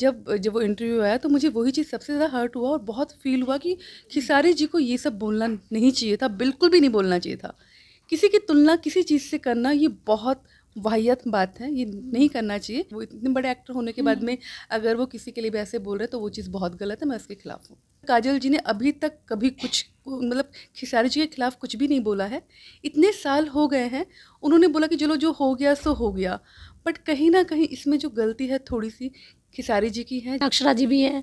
जब जब वो इंटरव्यू आया तो मुझे वही चीज़ सबसे ज़्यादा हर्ट हुआ और बहुत फील हुआ कि खिसारी जी को ये सब बोलना नहीं चाहिए था बिल्कुल भी नहीं बोलना चाहिए था किसी की तुलना किसी चीज़ से करना ये बहुत वाहियत बात है ये नहीं करना चाहिए वो इतने बड़े एक्टर होने के बाद हम्म। में अगर वो किसी के लिए भी ऐसे बोल रहे हैं तो वो चीज़ बहुत गलत है मैं उसके खिलाफ हूँ काजल जी ने अभी तक कभी कुछ मतलब खिसारी जी के खिलाफ कुछ भी नहीं बोला है इतने साल हो गए हैं उन्होंने बोला कि चलो जो हो गया सो हो गया बट कहीं ना कहीं इसमें जो गलती है थोड़ी सी खिसारी जी की है अक्षरा जी भी है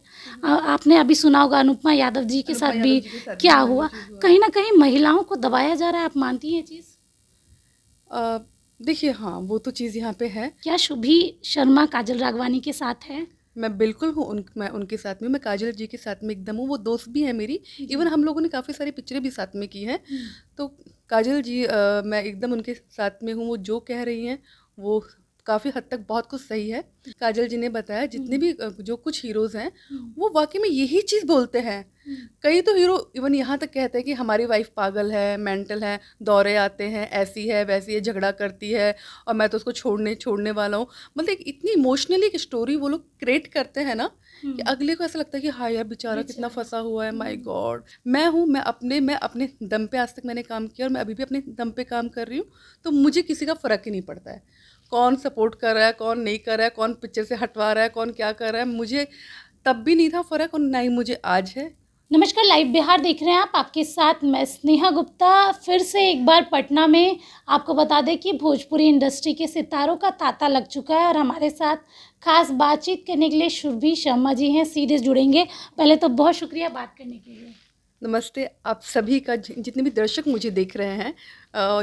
आपने अभी सुना होगा अनुपमा यादव जी के साथ भी क्या हुआ कहीं ना कहीं महिलाओं को दबाया जा रहा है आप मानती हैं चीज़ देखिए हाँ वो तो चीज़ यहाँ पे है क्या शुभी शर्मा काजल राघवानी के साथ है मैं बिल्कुल हूँ उन मैं उनके साथ में मैं काजल जी के साथ में एकदम हूँ वो दोस्त भी है मेरी इवन हम लोगों ने काफ़ी सारी पिक्चरें भी साथ में की हैं हम्म। तो काजल जी आ, मैं एकदम उनके साथ में हूँ वो जो कह रही हैं वो काफ़ी हद तक बहुत कुछ सही है काजल जी ने बताया हम्म। जितने भी जो कुछ हीरोज़ हैं हम्म। वो वाकई में यही चीज़ बोलते हैं हम्म। कई तो हीरो इवन यहाँ तक कहते हैं कि हमारी वाइफ पागल है मेंटल है दौरे आते हैं ऐसी है वैसी है झगड़ा करती है और मैं तो उसको छोड़ने छोड़ने वाला हूँ मतलब एक इतनी इमोशनली एक स्टोरी वो लोग क्रिएट करते हैं ना कि अगले को ऐसा लगता है कि हाँ यार बेचारा कितना फंसा हुआ है माई गॉड मैं हूँ मैं अपने मैं अपने दम पे आज तक मैंने काम किया और मैं अभी भी अपने दम पे काम कर रही हूँ तो मुझे किसी का फ़र्क ही नहीं पड़ता है कौन सपोर्ट कर रहा है कौन नहीं कर रहा है कौन पिक्चर से हटवा रहा है कौन क्या कर रहा है मुझे तब भी नहीं था फ़र्क और ना ही मुझे आज है नमस्कार लाइव बिहार देख रहे हैं आप आपके साथ मैं स्नेहा गुप्ता फिर से एक बार पटना में आपको बता दें कि भोजपुरी इंडस्ट्री के सितारों का तांता लग चुका है और हमारे साथ खास बातचीत करने के लिए शुरभि शर्मा जी हैं सीधे जुड़ेंगे पहले तो बहुत शुक्रिया बात करने के लिए नमस्ते आप सभी का जितने भी दर्शक मुझे देख रहे हैं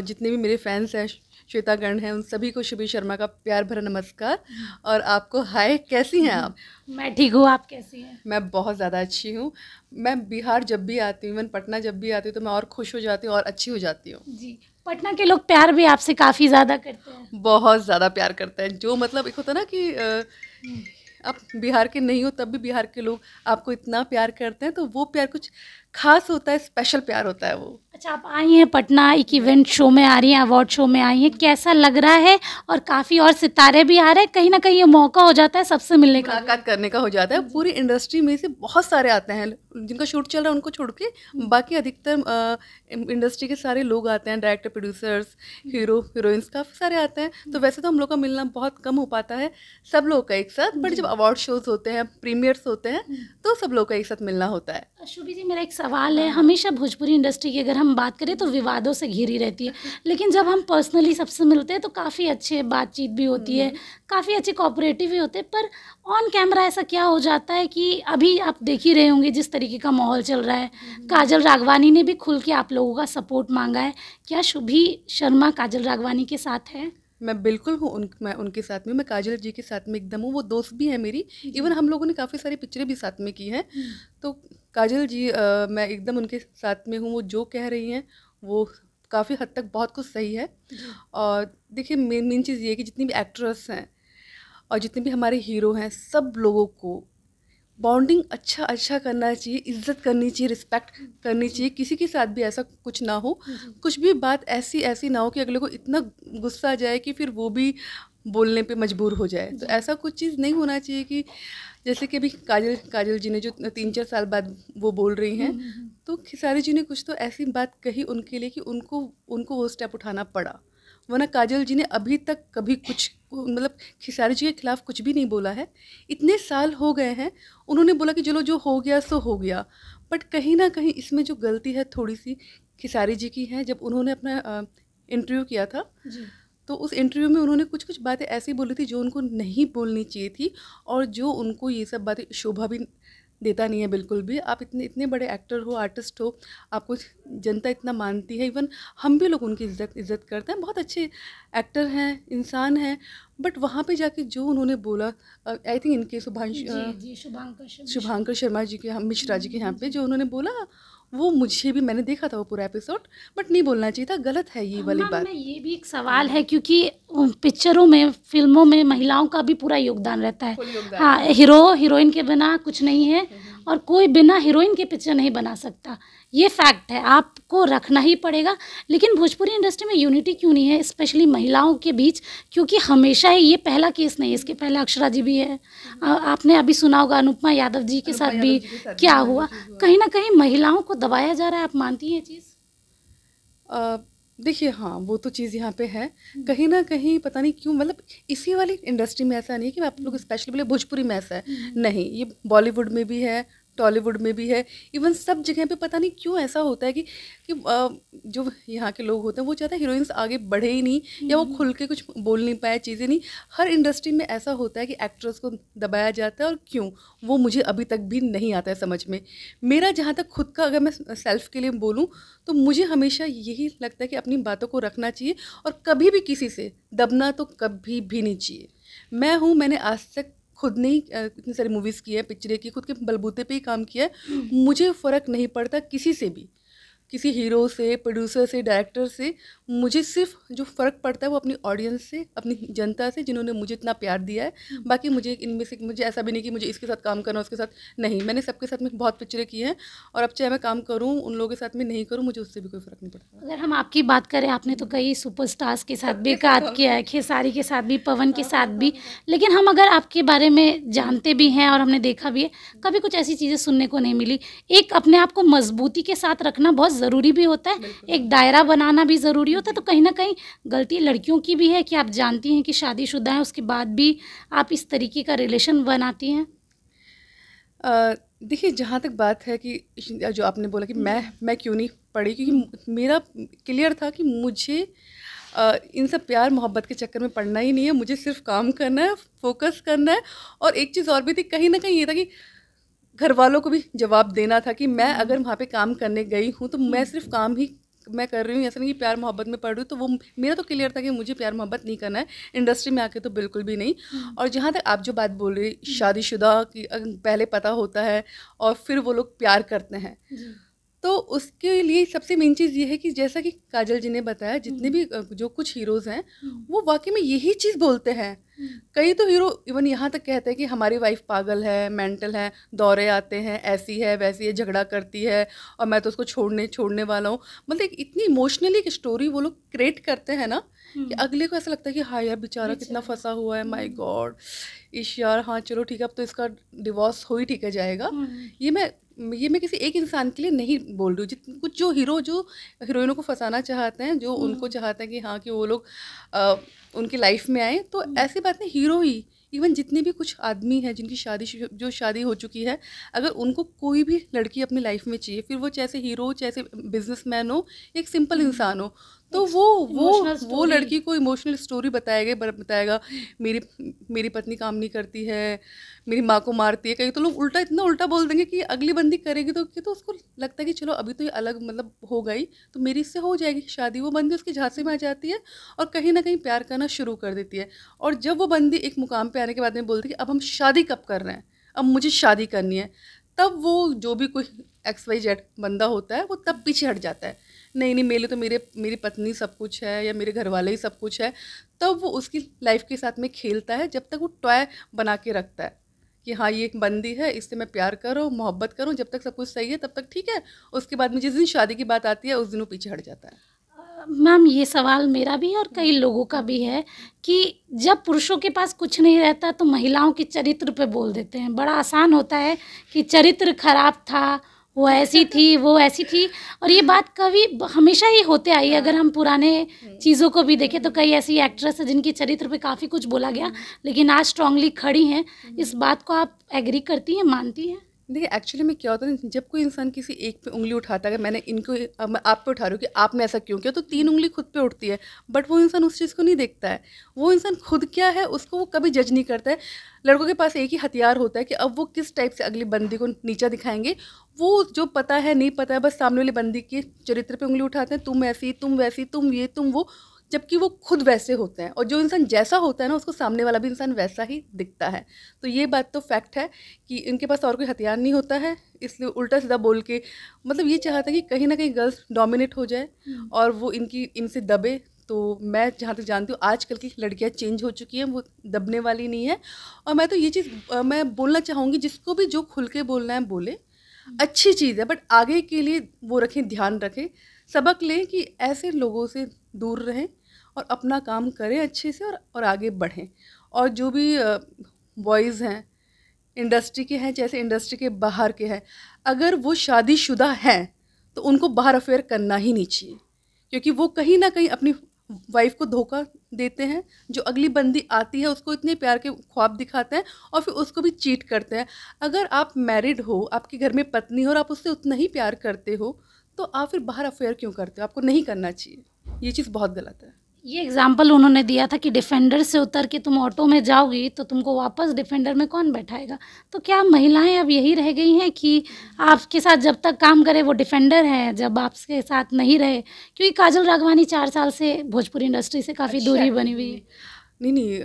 जितने भी मेरे फैंस हैं श्वेता गण हैं उन सभी को शिबी शर्मा का प्यार भरा नमस्कार और आपको हाय कैसी हैं आप मैं ठीक हूँ आप कैसी हैं मैं बहुत ज़्यादा अच्छी हूँ मैं बिहार जब भी आती हूँ इवन पटना जब भी आती हूँ तो मैं और खुश हो जाती हूँ और अच्छी हो जाती हूँ जी पटना के लोग प्यार भी आपसे काफ़ी ज़्यादा करते हैं बहुत ज़्यादा प्यार करते हैं जो मतलब एक होता ना कि हम्म। आप बिहार के नहीं हो तब भी बिहार के लोग आपको इतना प्यार करते हैं तो वो प्यार कुछ खास होता है स्पेशल प्यार होता है वो अच्छा आप आई हैं पटना एक इवेंट शो में आ रही हैं अवार्ड शो में आई हैं कैसा लग रहा है और काफ़ी और सितारे भी आ रहे हैं कहीं ना कहीं ये मौका हो जाता है सबसे मिलने का मुलाकात करने का हो जाता है पूरी इंडस्ट्री में से बहुत सारे आते हैं जिनका शूट चल रहा है उनको छोड़ के बाकी अधिकतर इंडस्ट्री के सारे लोग आते हैं डायरेक्टर प्रोड्यूसर्स हीरो हीरोइंस काफ़ी सारे आते हैं तो वैसे तो हम लोग का मिलना बहुत कम हो पाता है सब लोग का एक साथ बट जब अवार्ड शोज होते हैं प्रीमियर्स होते हैं हम्म। तो सब लोग का एक साथ मिलना होता है शुभी जी मेरा एक सवाल है हमेशा भोजपुरी इंडस्ट्री की अगर हम हम बात करें तो विवादों से घिरी रहती है लेकिन जब हम पर्सनली सबसे मिलते हैं तो काफ़ी अच्छे बातचीत भी होती है हम्म। काफ़ी अच्छे कॉपरेटिव भी होते हैं पर ऑन कैमरा ऐसा क्या हो जाता है कि अभी आप देख ही रहे होंगे जिस तरीके का माहौल चल रहा है हम्म। काजल राघवानी ने भी खुल के आप लोगों का सपोर्ट मांगा है क्या शुभी शर्मा काजल राघवानी के साथ है मैं बिल्कुल हूँ उन मैं उनके साथ में मैं काजल जी के साथ में एकदम हूँ वो दोस्त भी हैं मेरी इवन हम लोगों ने काफ़ी सारी पिक्चरें भी साथ में की हैं हम्म। तो काजल जी आ, मैं एकदम उनके साथ में हूँ वो जो कह रही हैं वो काफ़ी हद तक बहुत कुछ सही है और देखिए मेन मेन चीज़ ये है कि जितनी भी एक्ट्रेस हैं और जितने भी हमारे हीरो हैं सब लोगों को बॉन्डिंग अच्छा अच्छा करना चाहिए इज्जत करनी चाहिए रिस्पेक्ट करनी चाहिए किसी के साथ भी ऐसा कुछ ना हो हम्म। कुछ भी बात ऐसी ऐसी ना हो कि अगले को इतना गुस्सा आ जाए कि फिर वो भी बोलने पे मजबूर हो जाए तो ऐसा कुछ चीज़ नहीं होना चाहिए कि जैसे कि अभी काजल काजल जी ने जो तीन चार साल बाद वो बोल रही हैं हम्म, हम्म, तो खिसारी जी ने कुछ तो ऐसी बात कही उनके लिए कि उनको उनको वो स्टेप उठाना पड़ा वरना काजल जी ने अभी तक कभी कुछ मतलब खेसारी जी के खिलाफ कुछ भी नहीं बोला है इतने साल हो गए हैं उन्होंने बोला कि चलो जो हो गया सो हो गया बट कहीं ना कहीं इसमें जो गलती है थोड़ी सी खिसारी जी की है जब उन्होंने अपना इंटरव्यू किया था जी तो उस इंटरव्यू में उन्होंने कुछ कुछ बातें ऐसी बोली थी जो उनको नहीं बोलनी चाहिए थी और जो उनको ये सब बातें शोभा भी देता नहीं है बिल्कुल भी आप इतने इतने बड़े एक्टर हो आर्टिस्ट हो आपको जनता इतना मानती है इवन हम भी लोग उनकी इज्जत इज्जत करते हैं बहुत अच्छे एक्टर हैं इंसान हैं बट वहाँ पे जाके जो उन्होंने बोला आई थिंक इनके शुभांश शुभांकर शर्मा जी के हम मिश्रा जी के यहाँ पे जो उन्होंने बोला वो मुझे भी मैंने देखा था वो पूरा एपिसोड बट नहीं बोलना चाहिए था गलत है ये वाली बात ये भी एक सवाल है क्योंकि पिक्चरों में फिल्मों में महिलाओं का भी पूरा योगदान रहता है हाँ हीरो हीरोइन के बिना कुछ नहीं है हम्म। और कोई बिना हीरोइन के पिक्चर नहीं बना सकता ये फैक्ट है आपको रखना ही पड़ेगा लेकिन भोजपुरी इंडस्ट्री में यूनिटी क्यों नहीं है स्पेशली महिलाओं के बीच क्योंकि हमेशा ही ये पहला केस नहीं है इसके पहले अक्षरा जी भी है आपने अभी सुना होगा अनुपमा यादव जी के साथ भी क्या हुआ कहीं ना कहीं महिलाओं को दबाया जा रहा है आप मानती हैं चीज़ देखिए हाँ वो तो चीज़ यहाँ पे है कहीं ना कहीं पता नहीं क्यों मतलब इसी वाली इंडस्ट्री में ऐसा नहीं कि आप लोग स्पेशली बोले भोजपुरी में ऐसा है नहीं ये बॉलीवुड में भी है टॉलीवुड में भी है इवन सब जगह पे पता नहीं क्यों ऐसा होता है कि कि जो यहाँ के लोग होते हैं वो चाहते हैं हीरोइंस आगे बढ़े ही नहीं या वो हम्म। खुल के कुछ बोल नहीं पाए चीज़ें नहीं हर इंडस्ट्री में ऐसा होता है कि एक्ट्रेस को दबाया जाता है और क्यों वो मुझे अभी तक भी नहीं आता है समझ में मेरा जहाँ तक खुद का अगर मैं सेल्फ के लिए बोलूँ तो मुझे हमेशा यही लगता है कि अपनी बातों को रखना चाहिए और कभी भी किसी से दबना तो कभी भी नहीं चाहिए मैं हूँ मैंने आज तक खुद ने ही इतनी सारी मूवीज़ की है पिक्चरें की खुद के बलबूते पे ही काम किया है मुझे फ़र्क नहीं पड़ता किसी से भी किसी हीरो से प्रोड्यूसर से डायरेक्टर से मुझे सिर्फ जो फ़र्क पड़ता है वो अपनी ऑडियंस से अपनी जनता से जिन्होंने मुझे इतना प्यार दिया है हम्म। बाकी मुझे इनमें से मुझे ऐसा भी नहीं कि मुझे इसके साथ काम करना उसके साथ नहीं मैंने सबके साथ में बहुत पिक्चरें की हैं और अब चाहे मैं काम करूँ उन लोगों के साथ में नहीं करूँ मुझे उससे भी कोई फ़र्क नहीं पड़ता अगर हम आपकी बात करें आपने तो कई सुपर के साथ भी काम किया है खेसारी के साथ भी पवन के साथ भी लेकिन हम अगर आपके बारे में जानते भी हैं और हमने देखा भी है कभी कुछ ऐसी चीज़ें सुनने को नहीं मिली एक अपने आप को मजबूती के साथ रखना बहुत ज़रूरी भी होता है एक दायरा बनाना भी ज़रूरी होता है तो कहीं ना कहीं गलती लड़कियों की भी है कि आप जानती हैं कि शादीशुदा हैं उसके बाद भी आप इस तरीके का रिलेशन बनाती हैं देखिए जहाँ तक बात है कि जो आपने बोला कि हम्म। मैं मैं क्यों नहीं पढ़ी क्योंकि मेरा क्लियर था कि मुझे आ, इन सब प्यार मोहब्बत के चक्कर में पढ़ना ही नहीं है मुझे सिर्फ काम करना है फोकस करना है और एक चीज़ और भी थी कहीं ना कहीं ये था कि घर वालों को भी जवाब देना था कि मैं अगर वहाँ पे काम करने गई हूँ तो मैं सिर्फ काम ही मैं कर रही हूँ ऐसा नहीं कि प्यार मोहब्बत में पढ़ रही हूँ तो वो मेरा तो क्लियर था कि मुझे प्यार मोहब्बत नहीं करना है इंडस्ट्री में आके तो बिल्कुल भी नहीं हम्म। और जहाँ तक आप जो बात बोल रही शादीशुदा कि पहले पता होता है और फिर वो लोग प्यार करते हैं तो उसके लिए सबसे मेन चीज़ ये है कि जैसा कि काजल जी ने बताया जितने हम्म। भी जो कुछ हीरोज़ हैं हम्म। वो वाकई में यही चीज़ बोलते हैं हम्म। कई तो हीरो इवन यहाँ तक कहते हैं कि हमारी वाइफ पागल है मेंटल है दौरे आते हैं ऐसी है वैसी है झगड़ा करती है और मैं तो उसको छोड़ने छोड़ने वाला हूँ मतलब एक इतनी इमोशनली एक स्टोरी वो लोग क्रिएट करते हैं ना कि अगले को ऐसा लगता है कि हाँ यार बेचारा कितना फंसा हुआ है माई गॉड ईश यार हाँ चलो ठीक है अब तो इसका डिवोर्स हो ही ठीक है जाएगा ये मैं ये मैं किसी एक इंसान के लिए नहीं बोल रही हूँ कुछ जो हीरो जो हीरोइनों को फंसाना चाहते हैं जो हम्म। उनको चाहते हैं कि हाँ कि वो लोग उनकी लाइफ में आए तो हम्म। ऐसी बात नहीं हीरो ही इवन जितने भी कुछ आदमी हैं जिनकी शादी जो शादी हो चुकी है अगर उनको कोई भी लड़की अपनी लाइफ में चाहिए फिर वो चाहे हीरो चाहे बिजनेस मैन हो एक सिंपल हम्म। इंसान हो तो वो वो वो लड़की को इमोशनल स्टोरी बताएगा गया बताएगा मेरी मेरी पत्नी काम नहीं करती है मेरी माँ को मारती है कहीं तो लोग उल्टा इतना उल्टा बोल देंगे कि अगली बंदी करेगी तो तो उसको लगता है कि चलो अभी तो ये अलग मतलब हो गई तो मेरी इससे हो जाएगी शादी वो बंदी उसके झांसे में आ जाती है और कहीं ना कहीं प्यार करना शुरू कर देती है और जब वो बंदी एक मुकाम पर आने के बाद में बोलती है कि अब हम शादी कब कर रहे हैं अब मुझे शादी करनी है तब वो जो भी कोई एक्स वाई जेड बंदा होता है वो तब पीछे हट जाता है नहीं नहीं मेरे तो मेरे मेरी पत्नी सब कुछ है या मेरे घर वाले ही सब कुछ है तब वो उसकी लाइफ के साथ में खेलता है जब तक वो टॉय बना के रखता है कि हाँ ये एक बंदी है इससे मैं प्यार करूँ मोहब्बत करूँ जब तक सब कुछ सही है तब तक ठीक है उसके बाद में जिस दिन शादी की बात आती है उस दिन वो पीछे हट जाता है मैम ये सवाल मेरा भी है और कई लोगों का भी है कि जब पुरुषों के पास कुछ नहीं रहता तो महिलाओं के चरित्र पे बोल देते हैं बड़ा आसान होता है कि चरित्र खराब था वो ऐसी थी वो ऐसी थी और ये बात कभी हमेशा ही होते आई हाँ। अगर हम पुराने हम्म। चीज़ों को भी देखें तो कई ऐसी एक्ट्रेस है जिनके चरित्र पे काफ़ी कुछ बोला गया हम्म। लेकिन आज स्ट्रांगली खड़ी हैं हम्म। इस बात को आप एग्री करती हैं मानती हैं देखिए एक्चुअली में क्या होता है जब कोई इंसान किसी एक पे उंगली उठाता है मैंने इनको मैं आप पे उठा रही हूँ कि आपने ऐसा क्यों किया तो तीन उंगली खुद पे उठती है बट वो इंसान उस चीज़ को नहीं देखता है वो इंसान खुद क्या है उसको वो कभी जज नहीं करता है लड़कों के पास एक ही हथियार होता है कि अब वो किस टाइप से अगली बंदी को नीचा दिखाएंगे वो जो पता है नहीं पता है बस सामने वाली बंदी के चरित्र पर उंगली उठाते हैं तुम ऐसी तुम वैसी तुम ये तुम वो जबकि वो खुद वैसे होते हैं और जो इंसान जैसा होता है ना उसको सामने वाला भी इंसान वैसा ही दिखता है तो ये बात तो फैक्ट है कि इनके पास और कोई हथियार नहीं होता है इसलिए उल्टा सीधा बोल के मतलब ये चाहता है कि कहीं ना कहीं गर्ल्स डोमिनेट हो जाए हम्म। और वो इनकी इनसे दबे तो मैं जहाँ तक जानती हूँ आजकल की लड़कियाँ चेंज हो चुकी हैं वो दबने वाली नहीं है और मैं तो ये चीज़ मैं बोलना चाहूँगी जिसको भी जो खुल के बोलना है बोले हम्म। अच्छी चीज़ है बट आगे के लिए वो रखें ध्यान रखें सबक लें कि ऐसे लोगों से दूर रहें और अपना काम करें अच्छे से और और आगे बढ़ें और जो भी बॉयज़ हैं इंडस्ट्री के हैं जैसे इंडस्ट्री के बाहर के हैं अगर वो शादीशुदा हैं तो उनको बाहर अफेयर करना ही नहीं चाहिए क्योंकि वो कहीं ना कहीं अपनी वाइफ को धोखा देते हैं जो अगली बंदी आती है उसको इतने प्यार के ख्वाब दिखाते हैं और फिर उसको भी चीट करते हैं अगर आप मैरिड हो आपके घर में पत्नी हो और आप उससे उतना ही प्यार करते हो तो आप फिर बाहर अफेयर क्यों करते हो आपको नहीं करना चाहिए ये चीज़ बहुत गलत है ये एग्ज़ाम्पल उन्होंने दिया था कि डिफेंडर से उतर के तुम ऑटो में जाओगी तो तुमको वापस डिफेंडर में कौन बैठाएगा तो क्या महिलाएं अब यही रह गई हैं कि आपके साथ जब तक काम करे वो डिफेंडर है जब आपके साथ नहीं रहे क्योंकि काजल राघवानी चार साल से भोजपुरी इंडस्ट्री से काफ़ी अच्छा। दूरी बनी हुई है नहीं नहीं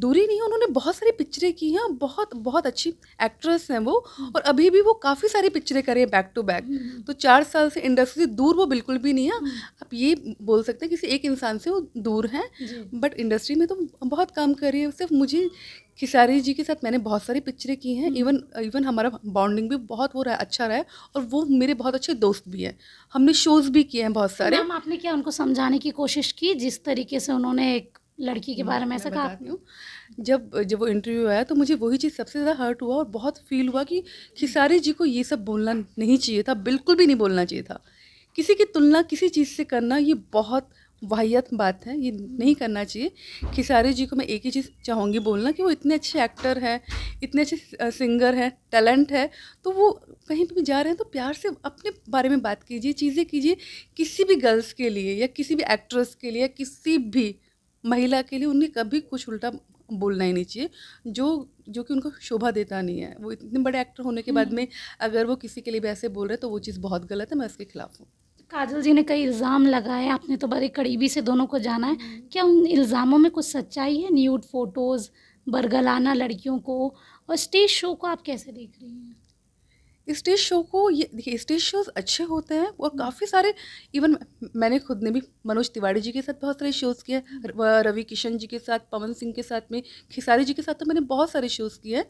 दूरी नहीं है उन्होंने बहुत सारी पिक्चरें की हैं बहुत बहुत अच्छी एक्ट्रेस हैं वो और अभी भी वो काफ़ी सारी पिक्चरें करें बैक टू बैक तो चार साल से इंडस्ट्री से दूर वो बिल्कुल भी नहीं है हम्म। आप ये बोल सकते हैं किसी एक इंसान से वो दूर हैं बट इंडस्ट्री में तो बहुत काम कर रही है सिर्फ मुझे खिसारी जी के साथ मैंने बहुत सारी पिक्चरें की हैं इवन हम्म। इवन हमारा बॉन्डिंग भी बहुत वो रहा अच्छा रहा है और वो मेरे बहुत अच्छे दोस्त भी हैं हमने शोज़ भी किए हैं बहुत सारे हम आपने क्या उनको समझाने की कोशिश की जिस तरीके से उन्होंने एक लड़की के हम्म, बारे में ऐसा कहा आपने जब जब वो इंटरव्यू आया तो मुझे वही चीज़ सबसे ज़्यादा हर्ट हुआ और बहुत फील हुआ कि खिसारी जी को ये सब बोलना नहीं चाहिए था बिल्कुल भी नहीं बोलना चाहिए था किसी की तुलना किसी चीज़ से करना ये बहुत वाहियत बात है ये नहीं करना चाहिए खिसारी जी को मैं एक ही चीज़ चाहूँगी बोलना कि वो इतने अच्छे एक्टर हैं इतने अच्छे सिंगर हैं टैलेंट है तो वो कहीं पर भी जा रहे हैं तो प्यार से अपने बारे में बात कीजिए चीज़ें कीजिए किसी भी गर्ल्स के लिए या किसी भी एक्ट्रेस के लिए किसी भी महिला के लिए उन्हें कभी कुछ उल्टा बोलना ही नहीं चाहिए जो जो कि उनको शोभा देता नहीं है वो इतने बड़े एक्टर होने के बाद हम्म। में अगर वो किसी के लिए भी ऐसे बोल रहे तो वो चीज़ बहुत गलत है मैं उसके खिलाफ हूँ काजल जी ने कई इल्ज़ाम लगाए आपने तो बड़े करीबी से दोनों को जाना है हम्म। क्या उन इल्ज़ामों में कुछ सच्चाई है न्यूड फ़ोटोज़ बरगलाना लड़कियों को और स्टेज शो को आप कैसे देख रही हैं स्टेज शो को ये देखिए स्टेज शोज अच्छे होते हैं और काफ़ी सारे इवन मैंने खुद ने भी मनोज तिवारी जी के साथ बहुत सारे शोज़ किए रवि किशन जी के साथ पवन सिंह के साथ में खिसारी जी के साथ तो मैंने बहुत सारे शोज़ किए हैं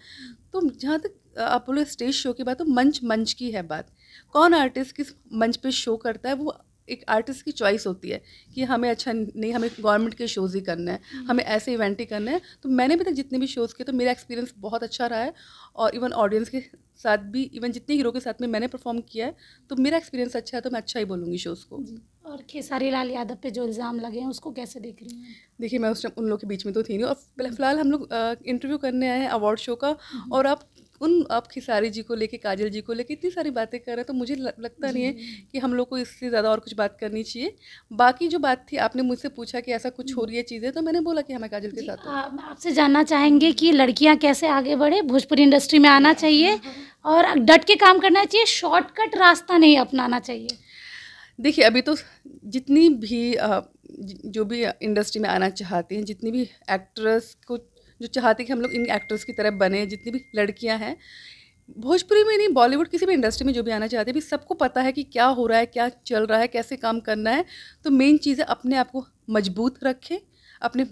तो जहाँ तक आप बोलो स्टेज शो की बात तो मंच मंच की है बात कौन आर्टिस्ट किस मंच पे शो करता है वो एक आर्टिस्ट की चॉइस होती है कि हमें अच्छा नहीं हमें गवर्नमेंट के शोज़ ही करना है हम्म। हमें ऐसे इवेंट ही करना है तो मैंने अभी तक तो जितने भी शोज़ किए तो मेरा एक्सपीरियंस बहुत अच्छा रहा है और इवन ऑडियंस के साथ भी इवन जितने हीरो के साथ में मैंने परफॉर्म किया है तो मेरा एक्सपीरियंस अच्छा है तो मैं अच्छा ही बोलूँगी शोज़ को और खेसारी लाल यादव पे जो इल्ज़ाम लगे हैं उसको कैसे देख रही हैं देखिए मैं उस टाइम उन लोग के बीच में तो थी नहीं और फिलहाल हम लोग इंटरव्यू करने आए हैं अवार्ड शो का हम्म। और आप उन आप खिसारी जी को लेके काजल जी को लेके इतनी सारी बातें कर रहे हैं तो मुझे लगता नहीं है कि हम लोग को इससे ज़्यादा और कुछ बात करनी चाहिए बाकी जो बात थी आपने मुझसे पूछा कि ऐसा कुछ हो रही है चीज़ें तो मैंने बोला कि हमें हाँ, काजल के साथ आपसे जानना चाहेंगे कि लड़कियाँ कैसे आगे बढ़े भोजपुरी इंडस्ट्री में आना चाहिए और डट के काम करना चाहिए शॉर्टकट रास्ता नहीं अपनाना चाहिए देखिए अभी तो जितनी भी जो भी इंडस्ट्री में आना चाहती हैं जितनी भी एक्ट्रेस को जो चाहते कि हम लोग इन एक्टर्स की तरह बने जितनी भी लड़कियाँ हैं भोजपुरी में नहीं बॉलीवुड किसी भी इंडस्ट्री में जो भी आना चाहते हैं भी सबको पता है कि क्या हो रहा है क्या चल रहा है कैसे काम करना है तो मेन चीज़ है अपने आप को मजबूत रखें अपने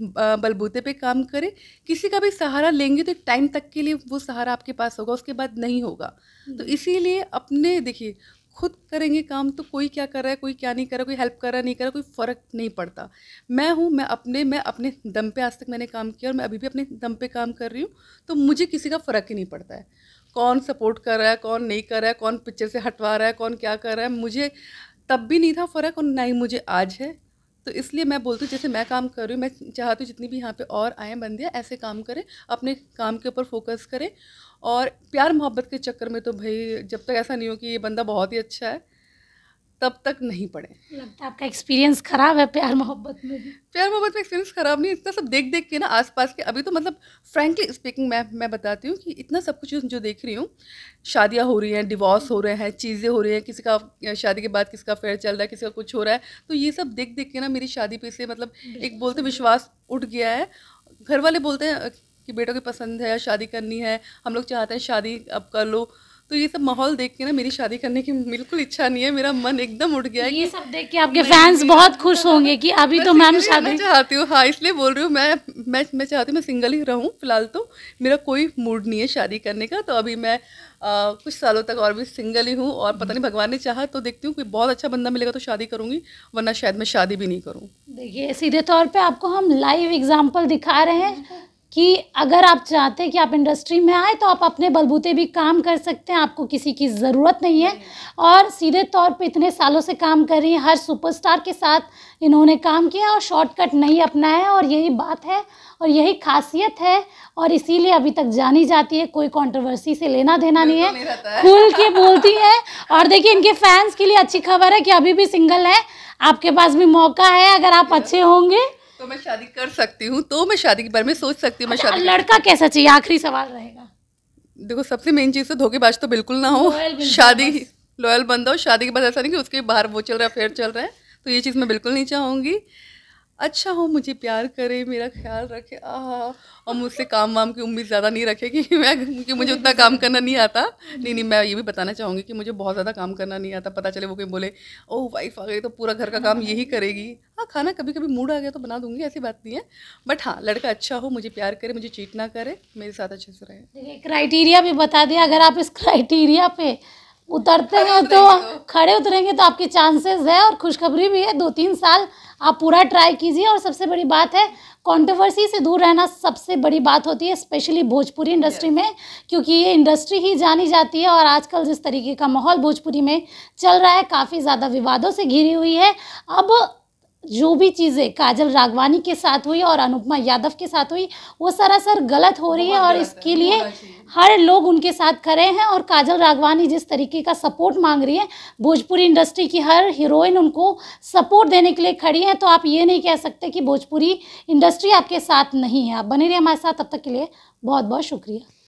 बलबूते पे काम करें किसी का भी सहारा लेंगे तो एक टाइम तक के लिए वो सहारा आपके पास होगा उसके बाद नहीं होगा तो हम्म। इसीलिए अपने देखिए खुद करेंगे काम तो कोई क्या कर रहा है कोई क्या नहीं कर रहा कोई हेल्प कर रहा नहीं कर रहा कोई फ़र्क नहीं पड़ता मैं हूँ मैं अपने मैं अपने दम पे आज तक मैंने काम किया और मैं अभी भी अपने दम पे काम कर रही हूँ तो मुझे किसी का फ़र्क ही नहीं पड़ता है कौन सपोर्ट कर रहा है कौन नहीं कर रहा है कौन पिक्चर से हटवा रहा है कौन क्या कर रहा है मुझे तब भी नहीं था फ़र्क और ना ही मुझे आज है तो इसलिए मैं बोलती हूँ जैसे मैं काम कर रही हूँ मैं चाहती हूँ जितनी भी यहाँ पे और आए बंदियाँ ऐसे काम करें अपने काम के ऊपर फोकस करें और प्यार मोहब्बत के चक्कर में तो भाई जब तक ऐसा नहीं हो कि ये बंदा बहुत ही अच्छा है तब तक नहीं पड़े लगता आपका एक्सपीरियंस ख़राब है प्यार मोहब्बत में प्यार मोहब्बत में एक्सपीरियंस ख़राब नहीं इतना सब देख देख के ना आसपास के अभी तो मतलब फ़्रेंकली स्पीकिंग मैं मैं बताती हूँ कि इतना सब कुछ जो देख रही हूँ शादियाँ हो रही हैं डिवोर्स हो रहे हैं चीज़ें हो रही हैं किसी का शादी के बाद किसी का फेयर चल रहा है किसी का कुछ हो रहा है तो ये सब देख देख के ना मेरी शादी पे से मतलब एक बोलते विश्वास उठ गया है घर वाले बोलते हैं कि बेटों की पसंद है शादी करनी है हम लोग चाहते हैं शादी अब कर लो तो ये सब माहौल देख के ना मेरी शादी करने की बिल्कुल इच्छा नहीं है मेरा मन एकदम उठ गया ये सब देख के आपके फैंस बहुत खुश होंगे कि अभी तो मैम शादी चाहती हूँ हाँ इसलिए बोल रही हूँ मैं मैं मैं चाहती हूँ मैं सिंगल ही रहूँ फिलहाल तो मेरा कोई मूड नहीं है शादी करने का तो अभी मैं आ, कुछ सालों तक और भी सिंगल ही हूँ और पता नहीं हम्म। भगवान ने चाहा तो देखती हूँ कोई बहुत अच्छा बंदा मिलेगा तो शादी करूँगी वरना शायद मैं शादी भी नहीं करूँ देखिए सीधे तौर पर आपको हम लाइव एग्जाम्पल दिखा रहे हैं कि अगर आप चाहते हैं कि आप इंडस्ट्री में आए तो आप अपने बलबूते भी काम कर सकते हैं आपको किसी की ज़रूरत नहीं है और सीधे तौर पे इतने सालों से काम कर रही हैं हर सुपरस्टार के साथ इन्होंने काम किया और शॉर्टकट नहीं अपनाया और यही बात है और यही खासियत है और इसीलिए अभी तक जानी जाती है कोई कंट्रोवर्सी से लेना देना नहीं है खुल के बोलती है और देखिए इनके फैंस के लिए अच्छी खबर है कि अभी भी सिंगल है आपके पास भी मौका है अगर आप अच्छे होंगे तो मैं शादी कर सकती हूँ तो मैं शादी के बारे में सोच सकती हूँ मैं शादी लड़का कैसा चाहिए आखिरी सवाल रहेगा देखो सबसे मेन चीज़ तो धोखेबाज तो बिल्कुल ना हो शादी लॉयल बंदा हो शादी के बाद ऐसा नहीं कि उसके बाहर वो चल रहा है फेयर चल रहा है तो ये चीज़ मैं बिल्कुल नहीं चाहूँगी अच्छा हो मुझे प्यार करे मेरा ख्याल रखे आ और मुझसे काम वाम की उम्मीद ज़्यादा नहीं रखे कि मैं कि मुझे उतना काम करना नहीं आता नहीं नहीं मैं ये भी बताना चाहूँगी कि मुझे बहुत ज़्यादा काम करना नहीं आता पता चले वो कहीं बोले ओ वाइफ आ गई तो पूरा घर का काम यही करेगी हाँ खाना कभी कभी मूड आ गया तो बना दूंगी ऐसी बात नहीं है बट हाँ लड़का अच्छा हो मुझे प्यार करे मुझे चीट ना करे मेरे साथ अच्छे से रहे क्राइटेरिया भी बता दिया अगर आप इस क्राइटेरिया पे उतरते हैं तो, तो खड़े उतरेंगे तो आपके चांसेस है और खुशखबरी भी है दो तीन साल आप पूरा ट्राई कीजिए और सबसे बड़ी बात है कंट्रोवर्सी से दूर रहना सबसे बड़ी बात होती है स्पेशली भोजपुरी इंडस्ट्री में क्योंकि ये इंडस्ट्री ही जानी जाती है और आजकल जिस तरीके का माहौल भोजपुरी में चल रहा है काफ़ी ज़्यादा विवादों से घिरी हुई है अब जो भी चीज़ें काजल रागवानी के साथ हुई और अनुपमा यादव के साथ हुई वो सरासर गलत हो रही है और इसके लिए हर लोग उनके साथ खड़े हैं और काजल रागवानी जिस तरीके का सपोर्ट मांग रही है भोजपुरी इंडस्ट्री की हर हीरोइन उनको सपोर्ट देने के लिए खड़ी है तो आप ये नहीं कह सकते कि भोजपुरी इंडस्ट्री आपके साथ नहीं है आप बने रहिए हमारे साथ तब तक के लिए बहुत बहुत शुक्रिया